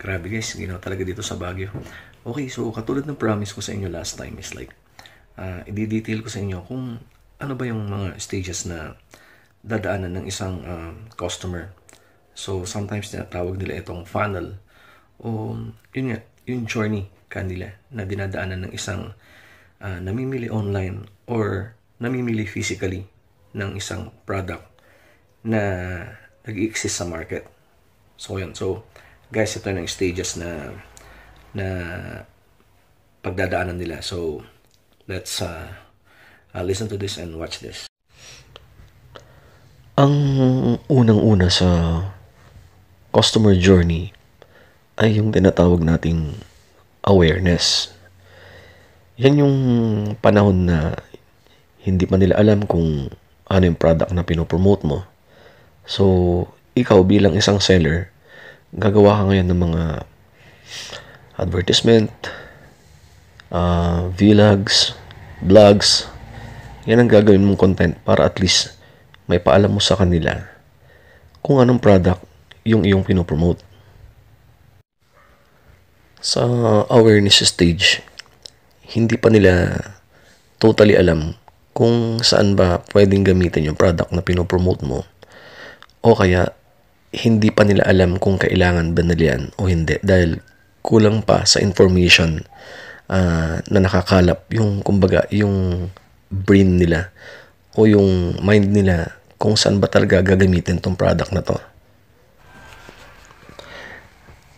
Grabe guys, ginawa talaga dito sa Baguio. Okay, so katulad ng promise ko sa inyo last time is like, uh, i-detail ko sa inyo kung ano ba yung mga stages na dadaanan ng isang uh, customer. So sometimes tinatawag nila itong funnel o yun nga, yung journey kanila na dinadaanan ng isang uh, namimili online or namimili physically ng isang product na nag-exist sa market. So, yun. So, guys, ito yung stages na na pagdadaanan nila. So, let's uh, uh, listen to this and watch this. Ang unang-una sa customer journey ay yung tinatawag nating awareness. Yan yung panahon na hindi pa nila alam kung ano yung product na pinopromote mo. So, ikaw bilang isang seller, gagawa ka ngayon ng mga advertisement, uh, vlogs, blogs. Yan ang gagawin mong content para at least may paalam mo sa kanila kung anong product yung iyong pinopromote. Sa awareness stage, hindi pa nila totally alam kung saan ba pwedeng gamitin yung product na pinopromote mo o kaya hindi pa nila alam kung kailangan ba banalian o hindi dahil kulang pa sa information uh, na nakakalap yung kumbaga yung brain nila o yung mind nila kung saan ba talaga gagamitin tong product na to.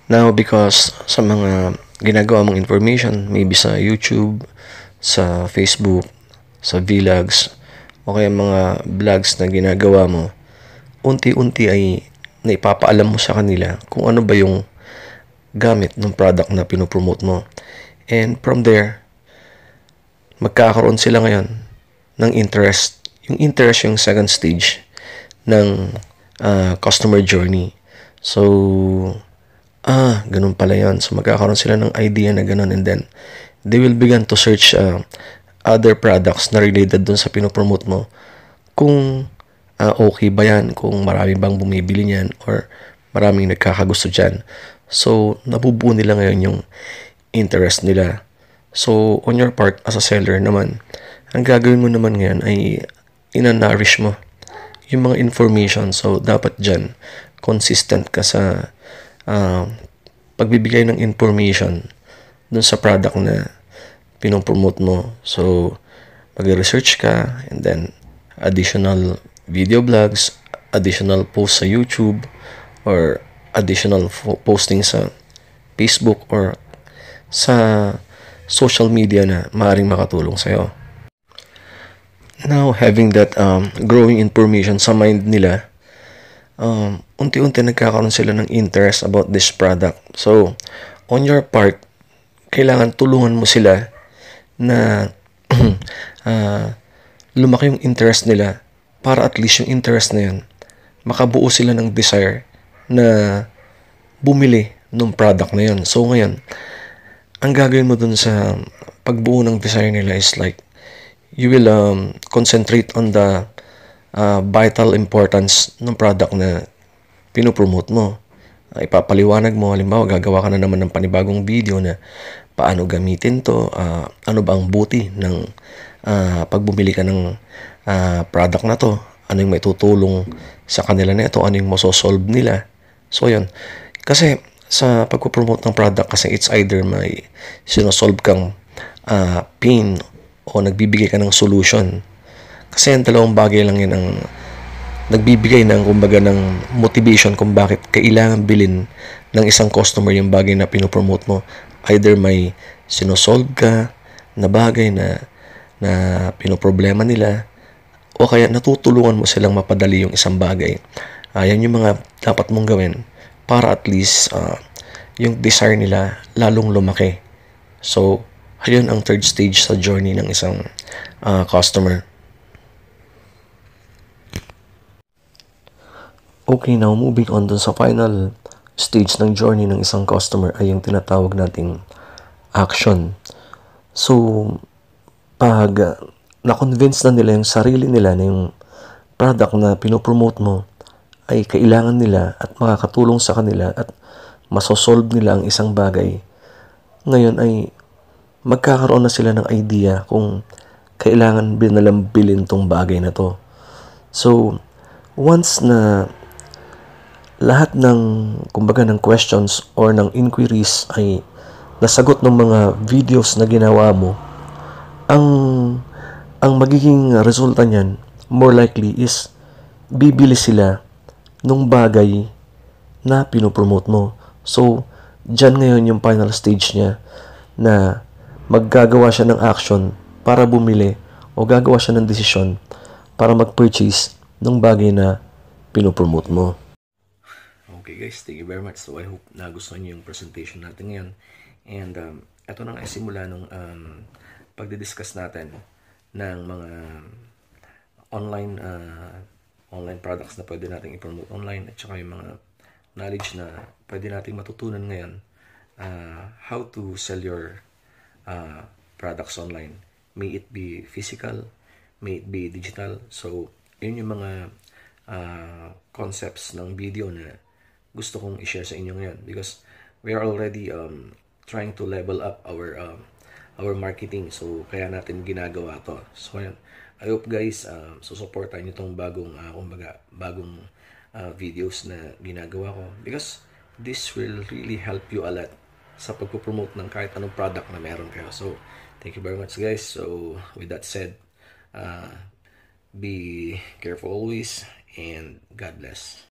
Now, because sa mga ginagawa mong information, maybe sa YouTube, sa Facebook, sa vlogs, o kaya mga vlogs na ginagawa mo, unti-unti ay na ipapaalam mo sa kanila kung ano ba yung gamit ng product na pinopromote mo. And from there, magkakaroon sila ngayon ng interest. Yung interest yung second stage ng uh, customer journey. So, ah, ganun pala yan. So, magkakaroon sila ng idea na ganun and then they will begin to search uh, other products na related dun sa pinopromote mo kung uh, okay ba yan kung marami bang bumibili niyan or maraming nagkakagusto dyan. So, nabubuo nila ngayon yung interest nila. So, on your part as a seller naman, ang gagawin mo naman ngayon ay inanarish mo yung mga information. So, dapat dyan, consistent ka sa uh, pagbibigay ng information dun sa product na pinopromote mo. So, mag-research ka and then additional video vlogs, additional posts sa YouTube, or additional posting sa Facebook or sa social media na maaaring makatulong sa'yo. Now, having that um, growing information sa mind nila, um, unti-unti nagkakaroon sila ng interest about this product. So, on your part, kailangan tulungan mo sila na uh, lumaki yung interest nila para at least yung interest na yun, makabuo sila ng desire na bumili ng product na yun. So ngayon, ang gagawin mo dun sa pagbuo ng desire nila is like, you will um, concentrate on the uh, vital importance ng product na pinopromote mo ay papaliwanag mo. Halimbawa, gagawa ka na naman ng panibagong video na paano gamitin to, uh, ano ba ang buti ng uh, pagbumili ka ng uh, product na to, ano yung may tutulong sa kanila nito, ano yung masosolve nila. So, yun. Kasi sa pagpo-promote ng product, kasi it's either may sinosolve kang uh, pain o nagbibigay ka ng solution. Kasi ang dalawang bagay lang yan ang nagbibigay ng kumbaga ng motivation kung bakit kailangan bilhin ng isang customer yung bagay na pinopromote mo. Either may sinosolve ka na bagay na na pinoproblema nila o kaya natutulungan mo silang mapadali yung isang bagay. Ayan ah, uh, yung mga dapat mong gawin para at least uh, yung desire nila lalong lumaki. So, ayun ang third stage sa journey ng isang uh, customer. Okay now, moving on dun sa final stage ng journey ng isang customer ay yung tinatawag nating action. So, pag uh, na-convince na nila yung sarili nila na yung product na pinopromote mo ay kailangan nila at makakatulong sa kanila at masosolve nila ang isang bagay, ngayon ay magkakaroon na sila ng idea kung kailangan binalambilin tong bagay na to. So, once na lahat ng kumbaga ng questions or ng inquiries ay nasagot ng mga videos na ginawa mo ang ang magiging resulta niyan more likely is bibili sila nung bagay na pinopromote mo so dyan ngayon yung final stage niya na maggagawa siya ng action para bumili o gagawa siya ng desisyon para mag-purchase ng bagay na pinopromote mo. Okay guys, thank you very much. So I hope nagustuhan niyo yung presentation natin ngayon. And um, ito na nga simula nung um, pagdi-discuss natin ng mga online uh, online products na pwede nating i-promote online at saka yung mga knowledge na pwede nating matutunan ngayon uh, how to sell your uh, products online. May it be physical, may it be digital. So, yun yung mga uh, concepts ng video na gusto kong i-share sa inyo ngayon because we are already um, trying to level up our um, our marketing. So, kaya natin ginagawa to. So, ayan. I hope guys, um, susuportahan nyo itong bagong, uh, kumbaga, bagong uh, videos na ginagawa ko. Because this will really help you a lot sa pagpo-promote ng kahit anong product na meron kayo. So, thank you very much guys. So, with that said, uh, be careful always and God bless.